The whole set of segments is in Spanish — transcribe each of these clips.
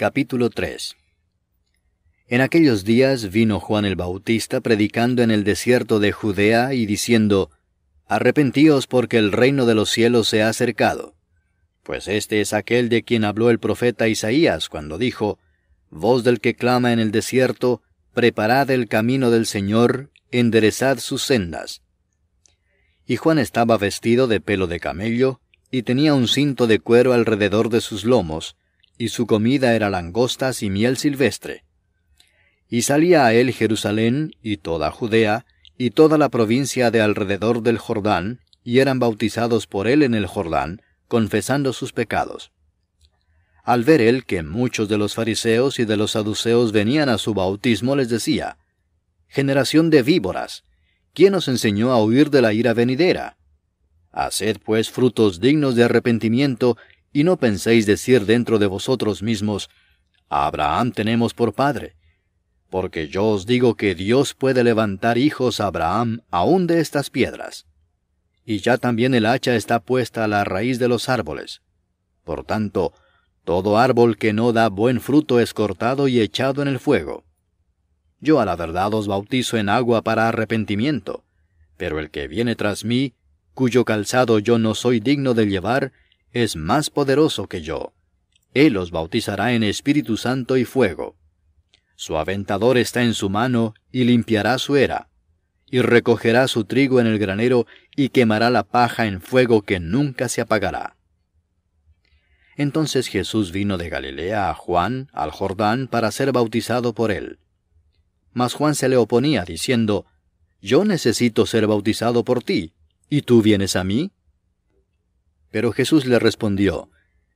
Capítulo 3 En aquellos días vino Juan el Bautista predicando en el desierto de Judea y diciendo, Arrepentíos porque el reino de los cielos se ha acercado. Pues este es aquel de quien habló el profeta Isaías cuando dijo, Voz del que clama en el desierto, preparad el camino del Señor, enderezad sus sendas. Y Juan estaba vestido de pelo de camello, y tenía un cinto de cuero alrededor de sus lomos, y su comida era langostas y miel silvestre. Y salía a él Jerusalén y toda Judea y toda la provincia de alrededor del Jordán, y eran bautizados por él en el Jordán, confesando sus pecados. Al ver él que muchos de los fariseos y de los saduceos venían a su bautismo, les decía, Generación de víboras, ¿quién os enseñó a huir de la ira venidera? Haced pues frutos dignos de arrepentimiento y no penséis decir dentro de vosotros mismos, Abraham tenemos por padre. Porque yo os digo que Dios puede levantar hijos a Abraham aún de estas piedras. Y ya también el hacha está puesta a la raíz de los árboles. Por tanto, todo árbol que no da buen fruto es cortado y echado en el fuego. Yo a la verdad os bautizo en agua para arrepentimiento, pero el que viene tras mí, cuyo calzado yo no soy digno de llevar, es más poderoso que yo. Él los bautizará en Espíritu Santo y fuego. Su aventador está en su mano y limpiará su era, y recogerá su trigo en el granero y quemará la paja en fuego que nunca se apagará. Entonces Jesús vino de Galilea a Juan, al Jordán, para ser bautizado por él. Mas Juan se le oponía, diciendo, Yo necesito ser bautizado por ti, ¿y tú vienes a mí? Pero Jesús le respondió,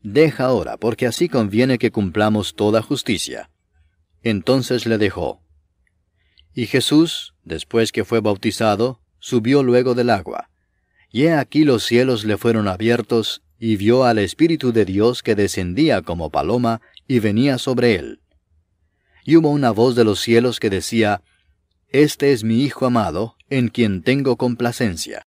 Deja ahora, porque así conviene que cumplamos toda justicia. Entonces le dejó. Y Jesús, después que fue bautizado, subió luego del agua. Y he aquí los cielos le fueron abiertos, y vio al Espíritu de Dios que descendía como paloma y venía sobre él. Y hubo una voz de los cielos que decía, Este es mi Hijo amado, en quien tengo complacencia.